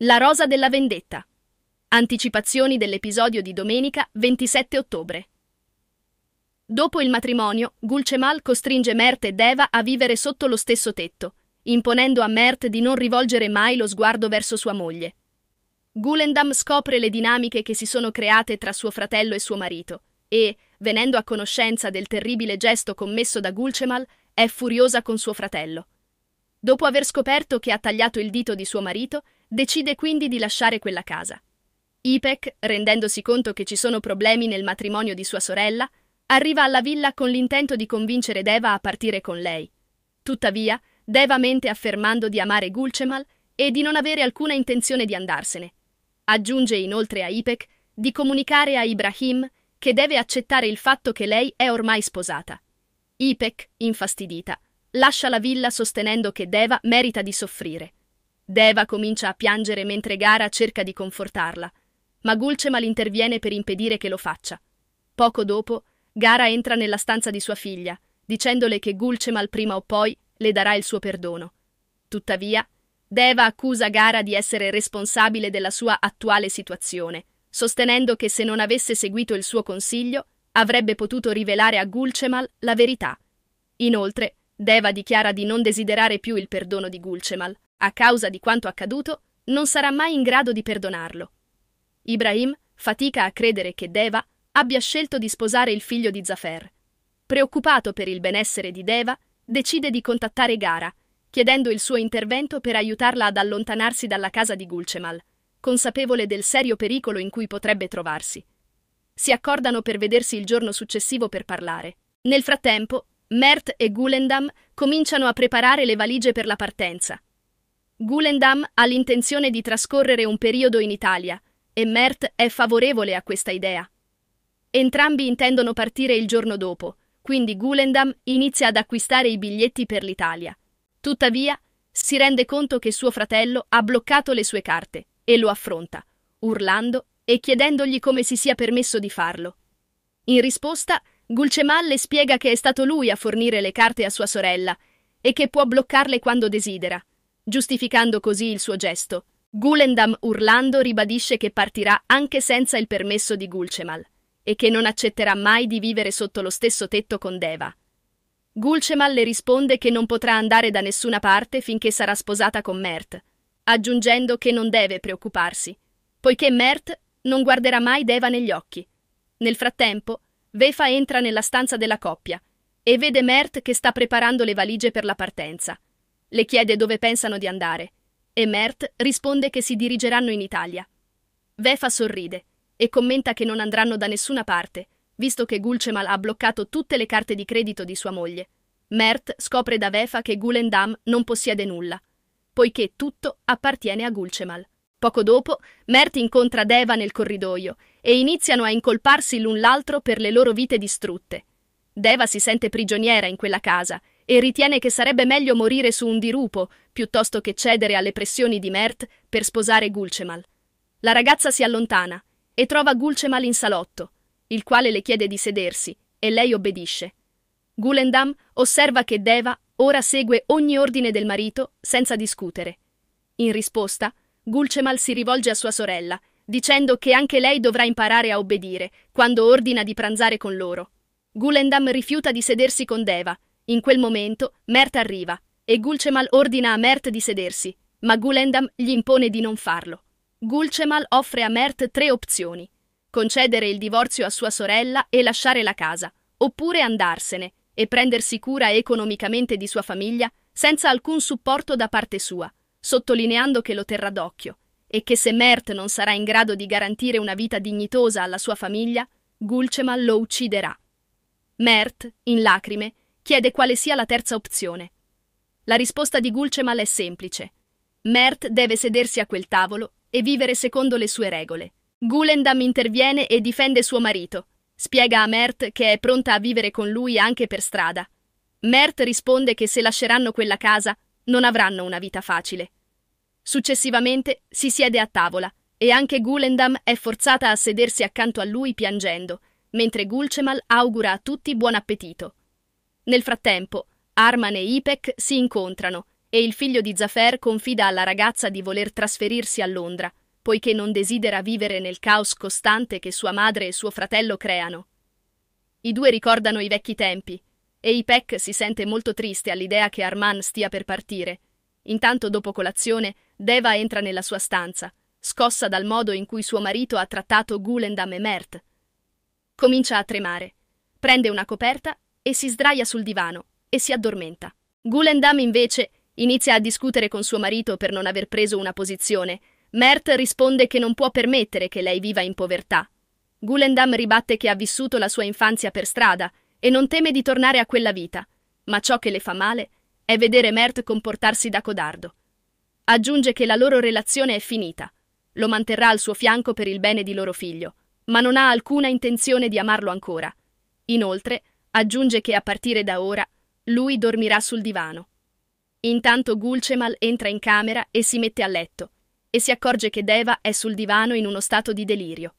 La rosa della vendetta. Anticipazioni dell'episodio di domenica 27 ottobre. Dopo il matrimonio, Gulcemal costringe Mert e Deva a vivere sotto lo stesso tetto, imponendo a Mert di non rivolgere mai lo sguardo verso sua moglie. Gulendam scopre le dinamiche che si sono create tra suo fratello e suo marito e, venendo a conoscenza del terribile gesto commesso da Gulcemal, è furiosa con suo fratello. Dopo aver scoperto che ha tagliato il dito di suo marito, Decide quindi di lasciare quella casa. Ipek, rendendosi conto che ci sono problemi nel matrimonio di sua sorella, arriva alla villa con l'intento di convincere Deva a partire con lei. Tuttavia, Deva mente affermando di amare Gulcemal e di non avere alcuna intenzione di andarsene. Aggiunge inoltre a Ipek di comunicare a Ibrahim che deve accettare il fatto che lei è ormai sposata. Ipek, infastidita, lascia la villa sostenendo che Deva merita di soffrire. Deva comincia a piangere mentre Gara cerca di confortarla, ma Gulcemal interviene per impedire che lo faccia. Poco dopo, Gara entra nella stanza di sua figlia, dicendole che Gulcemal prima o poi le darà il suo perdono. Tuttavia, Deva accusa Gara di essere responsabile della sua attuale situazione, sostenendo che se non avesse seguito il suo consiglio, avrebbe potuto rivelare a Gulcemal la verità. Inoltre, Deva dichiara di non desiderare più il perdono di Gulcemal, a causa di quanto accaduto, non sarà mai in grado di perdonarlo. Ibrahim fatica a credere che Deva abbia scelto di sposare il figlio di Zafer. Preoccupato per il benessere di Deva, decide di contattare Gara, chiedendo il suo intervento per aiutarla ad allontanarsi dalla casa di Gulcemal, consapevole del serio pericolo in cui potrebbe trovarsi. Si accordano per vedersi il giorno successivo per parlare. Nel frattempo, Mert e Gulendam cominciano a preparare le valigie per la partenza, Gulendam ha l'intenzione di trascorrere un periodo in Italia e Mert è favorevole a questa idea. Entrambi intendono partire il giorno dopo, quindi Gulendam inizia ad acquistare i biglietti per l'Italia. Tuttavia, si rende conto che suo fratello ha bloccato le sue carte e lo affronta, urlando e chiedendogli come si sia permesso di farlo. In risposta, Gulcemal le spiega che è stato lui a fornire le carte a sua sorella e che può bloccarle quando desidera giustificando così il suo gesto. Gulendam urlando ribadisce che partirà anche senza il permesso di Gulcemal e che non accetterà mai di vivere sotto lo stesso tetto con Deva. Gulcemal le risponde che non potrà andare da nessuna parte finché sarà sposata con Mert, aggiungendo che non deve preoccuparsi, poiché Mert non guarderà mai Deva negli occhi. Nel frattempo, Vefa entra nella stanza della coppia e vede Mert che sta preparando le valigie per la partenza. Le chiede dove pensano di andare e Mert risponde che si dirigeranno in Italia. Vefa sorride e commenta che non andranno da nessuna parte, visto che Gulcemal ha bloccato tutte le carte di credito di sua moglie. Mert scopre da Vefa che Gulendam non possiede nulla, poiché tutto appartiene a Gulcemal. Poco dopo, Mert incontra Deva nel corridoio e iniziano a incolparsi l'un l'altro per le loro vite distrutte. Deva si sente prigioniera in quella casa e ritiene che sarebbe meglio morire su un dirupo piuttosto che cedere alle pressioni di Mert per sposare Gulcemal. La ragazza si allontana e trova Gulcemal in salotto, il quale le chiede di sedersi e lei obbedisce. Gulendam osserva che Deva ora segue ogni ordine del marito senza discutere. In risposta, Gulcemal si rivolge a sua sorella, dicendo che anche lei dovrà imparare a obbedire quando ordina di pranzare con loro. Gulendam rifiuta di sedersi con Deva in quel momento Mert arriva e Gulcemal ordina a Mert di sedersi, ma Gulendam gli impone di non farlo. Gulcemal offre a Mert tre opzioni: concedere il divorzio a sua sorella e lasciare la casa, oppure andarsene e prendersi cura economicamente di sua famiglia senza alcun supporto da parte sua, sottolineando che lo terrà d'occhio e che se Mert non sarà in grado di garantire una vita dignitosa alla sua famiglia, Gulcemal lo ucciderà. Mert, in lacrime, chiede quale sia la terza opzione. La risposta di Gulcemal è semplice. Mert deve sedersi a quel tavolo e vivere secondo le sue regole. Gulendam interviene e difende suo marito. Spiega a Mert che è pronta a vivere con lui anche per strada. Mert risponde che se lasceranno quella casa non avranno una vita facile. Successivamente si siede a tavola e anche Gulendam è forzata a sedersi accanto a lui piangendo, mentre Gulcemal augura a tutti buon appetito. Nel frattempo, Arman e Ipek si incontrano e il figlio di Zafer confida alla ragazza di voler trasferirsi a Londra, poiché non desidera vivere nel caos costante che sua madre e suo fratello creano. I due ricordano i vecchi tempi, e Ipek si sente molto triste all'idea che Arman stia per partire. Intanto dopo colazione, Deva entra nella sua stanza, scossa dal modo in cui suo marito ha trattato Gulendam e Mert. Comincia a tremare. Prende una coperta e si sdraia sul divano e si addormenta. Gulendam invece inizia a discutere con suo marito per non aver preso una posizione. Mert risponde che non può permettere che lei viva in povertà. Gulendam ribatte che ha vissuto la sua infanzia per strada e non teme di tornare a quella vita, ma ciò che le fa male è vedere Mert comportarsi da codardo. Aggiunge che la loro relazione è finita. Lo manterrà al suo fianco per il bene di loro figlio, ma non ha alcuna intenzione di amarlo ancora. Inoltre, Aggiunge che a partire da ora lui dormirà sul divano. Intanto Gulcemal entra in camera e si mette a letto e si accorge che Deva è sul divano in uno stato di delirio.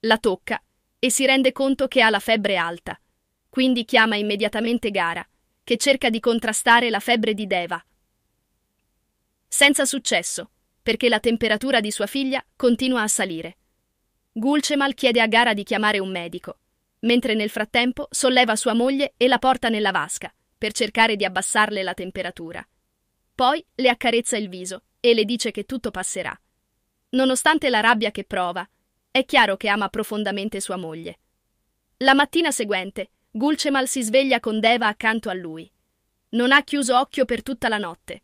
La tocca e si rende conto che ha la febbre alta, quindi chiama immediatamente Gara, che cerca di contrastare la febbre di Deva. Senza successo, perché la temperatura di sua figlia continua a salire. Gulcemal chiede a Gara di chiamare un medico, mentre nel frattempo solleva sua moglie e la porta nella vasca, per cercare di abbassarle la temperatura. Poi le accarezza il viso e le dice che tutto passerà. Nonostante la rabbia che prova, è chiaro che ama profondamente sua moglie. La mattina seguente, Gulcemal si sveglia con Deva accanto a lui. Non ha chiuso occhio per tutta la notte.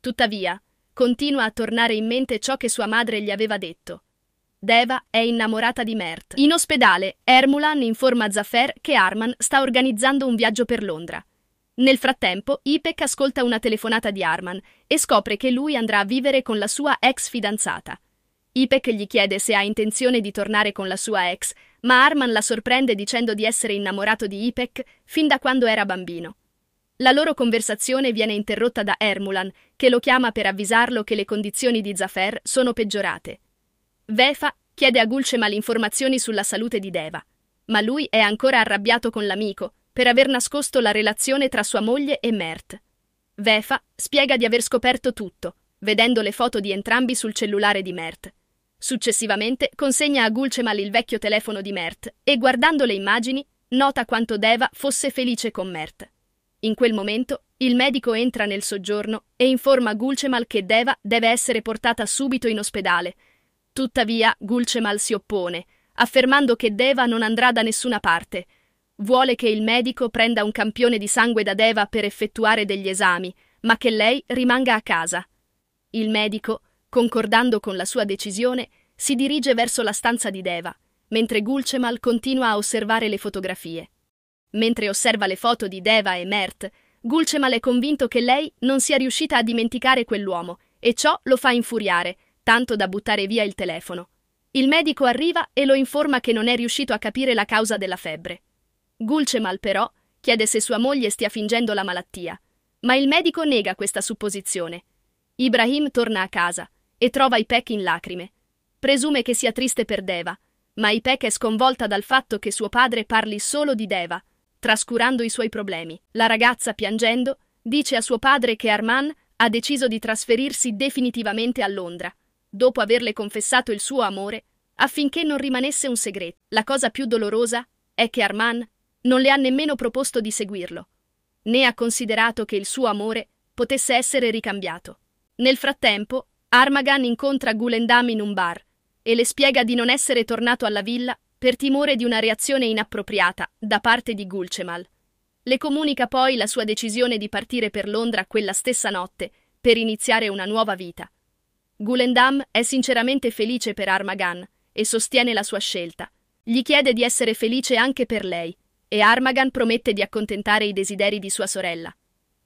Tuttavia, continua a tornare in mente ciò che sua madre gli aveva detto Deva è innamorata di Mert. In ospedale, Ermulan informa Zaffer che Arman sta organizzando un viaggio per Londra. Nel frattempo, Ipek ascolta una telefonata di Arman e scopre che lui andrà a vivere con la sua ex fidanzata. Ipek gli chiede se ha intenzione di tornare con la sua ex, ma Arman la sorprende dicendo di essere innamorato di Ipek fin da quando era bambino. La loro conversazione viene interrotta da Ermulan, che lo chiama per avvisarlo che le condizioni di Zaffer sono peggiorate. Vefa chiede a Gulcemal informazioni sulla salute di Deva, ma lui è ancora arrabbiato con l'amico per aver nascosto la relazione tra sua moglie e Mert. Vefa spiega di aver scoperto tutto, vedendo le foto di entrambi sul cellulare di Mert. Successivamente consegna a Gulcemal il vecchio telefono di Mert e guardando le immagini nota quanto Deva fosse felice con Mert. In quel momento il medico entra nel soggiorno e informa Gulcemal che Deva deve essere portata subito in ospedale Tuttavia, Gulcemal si oppone, affermando che Deva non andrà da nessuna parte. Vuole che il medico prenda un campione di sangue da Deva per effettuare degli esami, ma che lei rimanga a casa. Il medico, concordando con la sua decisione, si dirige verso la stanza di Deva, mentre Gulcemal continua a osservare le fotografie. Mentre osserva le foto di Deva e Mert, Gulcemal è convinto che lei non sia riuscita a dimenticare quell'uomo, e ciò lo fa infuriare, tanto da buttare via il telefono. Il medico arriva e lo informa che non è riuscito a capire la causa della febbre. Gulcemal, però, chiede se sua moglie stia fingendo la malattia, ma il medico nega questa supposizione. Ibrahim torna a casa e trova Ipek in lacrime. Presume che sia triste per Deva, ma Ipek è sconvolta dal fatto che suo padre parli solo di Deva, trascurando i suoi problemi. La ragazza, piangendo, dice a suo padre che Arman ha deciso di trasferirsi definitivamente a Londra dopo averle confessato il suo amore, affinché non rimanesse un segreto. La cosa più dolorosa è che Armand non le ha nemmeno proposto di seguirlo, né ha considerato che il suo amore potesse essere ricambiato. Nel frattempo, Armagan incontra Gulendam in un bar e le spiega di non essere tornato alla villa per timore di una reazione inappropriata da parte di Gulcemal. Le comunica poi la sua decisione di partire per Londra quella stessa notte per iniziare una nuova vita. Gulendam è sinceramente felice per Armagan e sostiene la sua scelta. Gli chiede di essere felice anche per lei e Armagan promette di accontentare i desideri di sua sorella.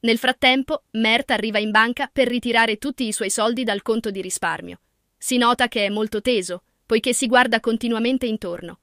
Nel frattempo, Mert arriva in banca per ritirare tutti i suoi soldi dal conto di risparmio. Si nota che è molto teso, poiché si guarda continuamente intorno.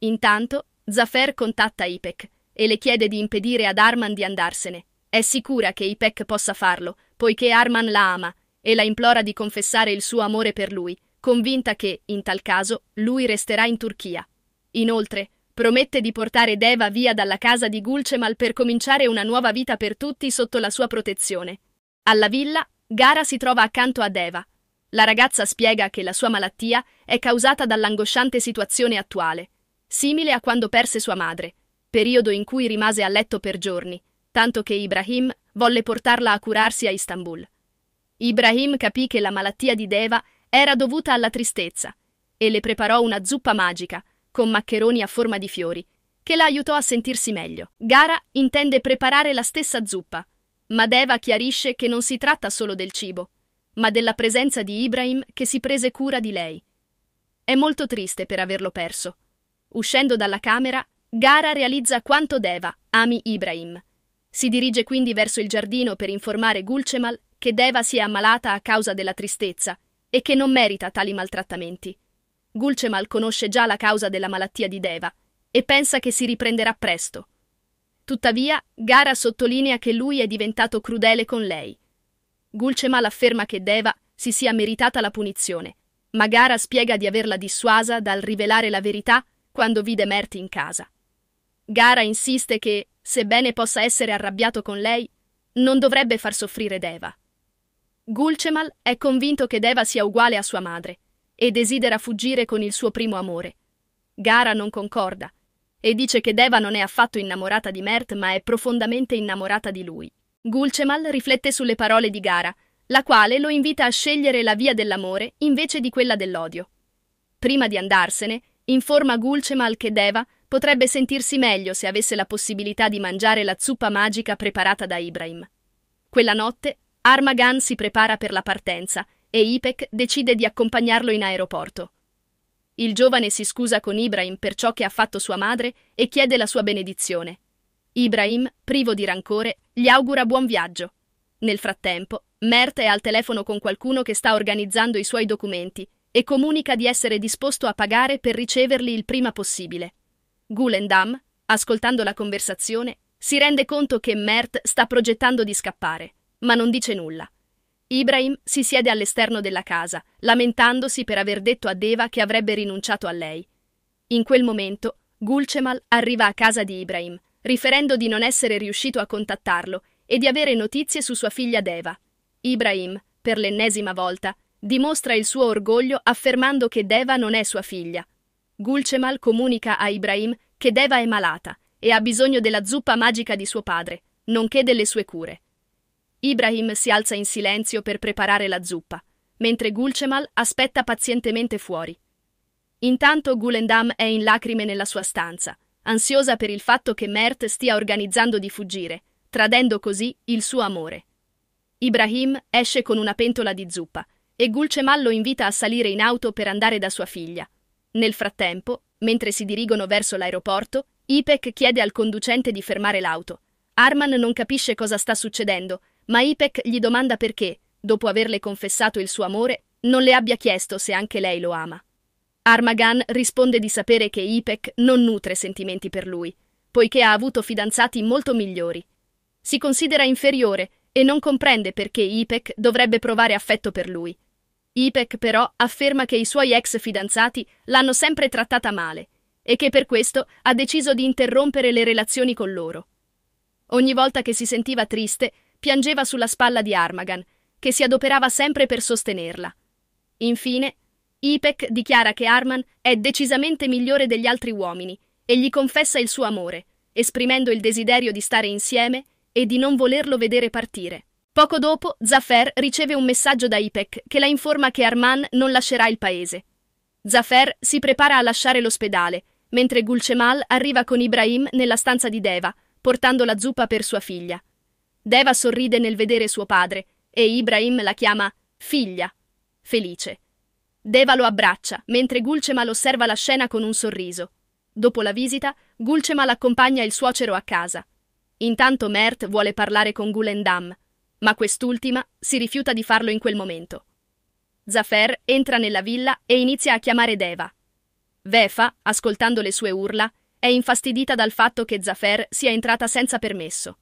Intanto, Zafer contatta Ipek e le chiede di impedire ad Arman di andarsene. È sicura che Ipek possa farlo, poiché Arman la ama e la implora di confessare il suo amore per lui, convinta che, in tal caso, lui resterà in Turchia. Inoltre, promette di portare Deva via dalla casa di Gulcemal per cominciare una nuova vita per tutti sotto la sua protezione. Alla villa, Gara si trova accanto a Deva. La ragazza spiega che la sua malattia è causata dall'angosciante situazione attuale, simile a quando perse sua madre, periodo in cui rimase a letto per giorni, tanto che Ibrahim volle portarla a curarsi a Istanbul. Ibrahim capì che la malattia di Deva era dovuta alla tristezza e le preparò una zuppa magica con maccheroni a forma di fiori che la aiutò a sentirsi meglio. Gara intende preparare la stessa zuppa, ma Deva chiarisce che non si tratta solo del cibo, ma della presenza di Ibrahim che si prese cura di lei. È molto triste per averlo perso. Uscendo dalla camera, Gara realizza quanto Deva ami Ibrahim. Si dirige quindi verso il giardino per informare Gulcemal che Deva è ammalata a causa della tristezza e che non merita tali maltrattamenti. Gulcemal conosce già la causa della malattia di Deva e pensa che si riprenderà presto. Tuttavia, Gara sottolinea che lui è diventato crudele con lei. Gulcemal afferma che Deva si sia meritata la punizione, ma Gara spiega di averla dissuasa dal rivelare la verità quando vide Merti in casa. Gara insiste che, sebbene possa essere arrabbiato con lei, non dovrebbe far soffrire Deva. Gulcemal è convinto che Deva sia uguale a sua madre e desidera fuggire con il suo primo amore. Gara non concorda e dice che Deva non è affatto innamorata di Mert ma è profondamente innamorata di lui. Gulcemal riflette sulle parole di Gara, la quale lo invita a scegliere la via dell'amore invece di quella dell'odio. Prima di andarsene, informa Gulcemal che Deva potrebbe sentirsi meglio se avesse la possibilità di mangiare la zuppa magica preparata da Ibrahim. Quella notte Armagan si prepara per la partenza e Ipek decide di accompagnarlo in aeroporto. Il giovane si scusa con Ibrahim per ciò che ha fatto sua madre e chiede la sua benedizione. Ibrahim, privo di rancore, gli augura buon viaggio. Nel frattempo, Mert è al telefono con qualcuno che sta organizzando i suoi documenti e comunica di essere disposto a pagare per riceverli il prima possibile. Gulendam, ascoltando la conversazione, si rende conto che Mert sta progettando di scappare ma non dice nulla. Ibrahim si siede all'esterno della casa, lamentandosi per aver detto a Deva che avrebbe rinunciato a lei. In quel momento, Gulcemal arriva a casa di Ibrahim, riferendo di non essere riuscito a contattarlo e di avere notizie su sua figlia Deva. Ibrahim, per l'ennesima volta, dimostra il suo orgoglio affermando che Deva non è sua figlia. Gulcemal comunica a Ibrahim che Deva è malata e ha bisogno della zuppa magica di suo padre, nonché delle sue cure. Ibrahim si alza in silenzio per preparare la zuppa, mentre Gulcemal aspetta pazientemente fuori. Intanto Gulendam è in lacrime nella sua stanza, ansiosa per il fatto che Mert stia organizzando di fuggire, tradendo così il suo amore. Ibrahim esce con una pentola di zuppa e Gulcemal lo invita a salire in auto per andare da sua figlia. Nel frattempo, mentre si dirigono verso l'aeroporto, Ipek chiede al conducente di fermare l'auto. Arman non capisce cosa sta succedendo ma Ipek gli domanda perché, dopo averle confessato il suo amore, non le abbia chiesto se anche lei lo ama. Armagan risponde di sapere che Ipek non nutre sentimenti per lui, poiché ha avuto fidanzati molto migliori. Si considera inferiore e non comprende perché Ipek dovrebbe provare affetto per lui. Ipek però afferma che i suoi ex fidanzati l'hanno sempre trattata male e che per questo ha deciso di interrompere le relazioni con loro. Ogni volta che si sentiva triste, piangeva sulla spalla di Armagan, che si adoperava sempre per sostenerla. Infine, Ipek dichiara che Arman è decisamente migliore degli altri uomini e gli confessa il suo amore, esprimendo il desiderio di stare insieme e di non volerlo vedere partire. Poco dopo, Zaffer riceve un messaggio da Ipek che la informa che Arman non lascerà il paese. Zaffer si prepara a lasciare l'ospedale, mentre Gulcemal arriva con Ibrahim nella stanza di Deva, portando la zuppa per sua figlia. Deva sorride nel vedere suo padre e Ibrahim la chiama figlia, felice. Deva lo abbraccia, mentre Gulcemal osserva la scena con un sorriso. Dopo la visita, Gulcemal accompagna il suocero a casa. Intanto Mert vuole parlare con Gulendam, ma quest'ultima si rifiuta di farlo in quel momento. Zafer entra nella villa e inizia a chiamare Deva. Vefa, ascoltando le sue urla, è infastidita dal fatto che Zafer sia entrata senza permesso.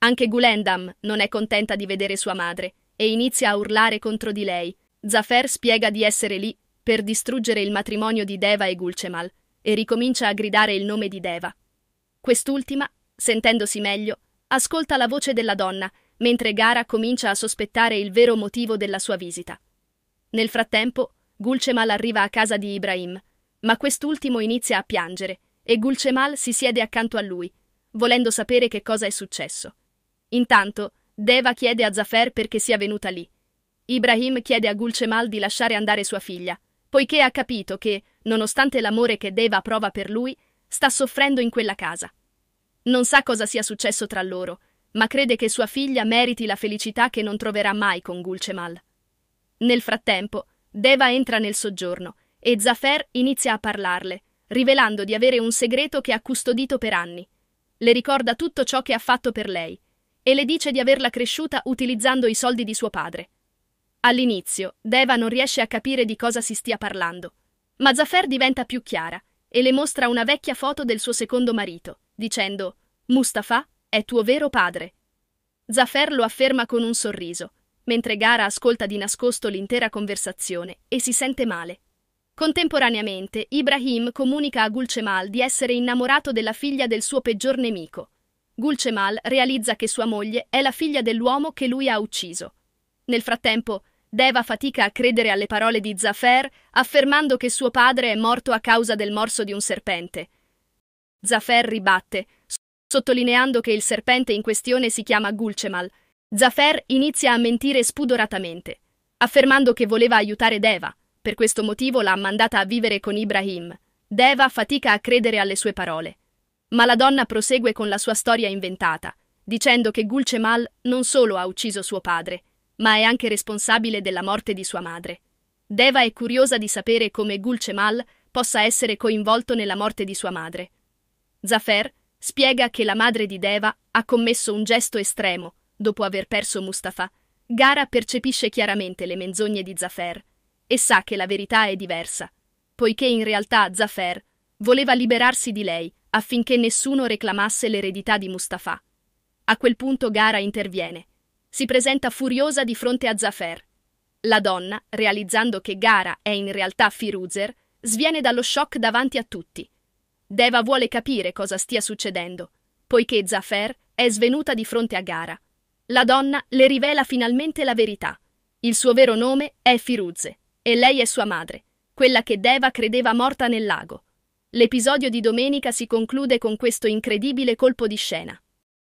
Anche Gulendam non è contenta di vedere sua madre e inizia a urlare contro di lei. Zafer spiega di essere lì per distruggere il matrimonio di Deva e Gulcemal e ricomincia a gridare il nome di Deva. Quest'ultima, sentendosi meglio, ascolta la voce della donna mentre Gara comincia a sospettare il vero motivo della sua visita. Nel frattempo, Gulcemal arriva a casa di Ibrahim, ma quest'ultimo inizia a piangere e Gulcemal si siede accanto a lui, volendo sapere che cosa è successo. Intanto, Deva chiede a Zafer perché sia venuta lì. Ibrahim chiede a Gulcemal di lasciare andare sua figlia, poiché ha capito che, nonostante l'amore che Deva prova per lui, sta soffrendo in quella casa. Non sa cosa sia successo tra loro, ma crede che sua figlia meriti la felicità che non troverà mai con Gulcemal. Nel frattempo, Deva entra nel soggiorno e Zafer inizia a parlarle, rivelando di avere un segreto che ha custodito per anni. Le ricorda tutto ciò che ha fatto per lei e le dice di averla cresciuta utilizzando i soldi di suo padre. All'inizio, Deva non riesce a capire di cosa si stia parlando, ma Zaffer diventa più chiara e le mostra una vecchia foto del suo secondo marito, dicendo Mustafa è tuo vero padre. Zaffer lo afferma con un sorriso, mentre Gara ascolta di nascosto l'intera conversazione e si sente male. Contemporaneamente, Ibrahim comunica a Gulcemal di essere innamorato della figlia del suo peggior nemico, Gulcemal realizza che sua moglie è la figlia dell'uomo che lui ha ucciso. Nel frattempo, Deva fatica a credere alle parole di Zafer, affermando che suo padre è morto a causa del morso di un serpente. Zafer ribatte, sottolineando che il serpente in questione si chiama Gulcemal. Zafer inizia a mentire spudoratamente, affermando che voleva aiutare Deva, per questo motivo l'ha mandata a vivere con Ibrahim. Deva fatica a credere alle sue parole. Ma la donna prosegue con la sua storia inventata, dicendo che Gulcemal non solo ha ucciso suo padre, ma è anche responsabile della morte di sua madre. Deva è curiosa di sapere come Gulcemal possa essere coinvolto nella morte di sua madre. Zaffer spiega che la madre di Deva ha commesso un gesto estremo dopo aver perso Mustafa. Gara percepisce chiaramente le menzogne di Zaffer e sa che la verità è diversa, poiché in realtà Zaffer Voleva liberarsi di lei affinché nessuno reclamasse l'eredità di Mustafa. A quel punto Gara interviene. Si presenta furiosa di fronte a Zafer. La donna, realizzando che Gara è in realtà Firuzer, sviene dallo shock davanti a tutti. Deva vuole capire cosa stia succedendo, poiché Zafer è svenuta di fronte a Gara. La donna le rivela finalmente la verità. Il suo vero nome è Firuze e lei è sua madre, quella che Deva credeva morta nel lago. L'episodio di domenica si conclude con questo incredibile colpo di scena.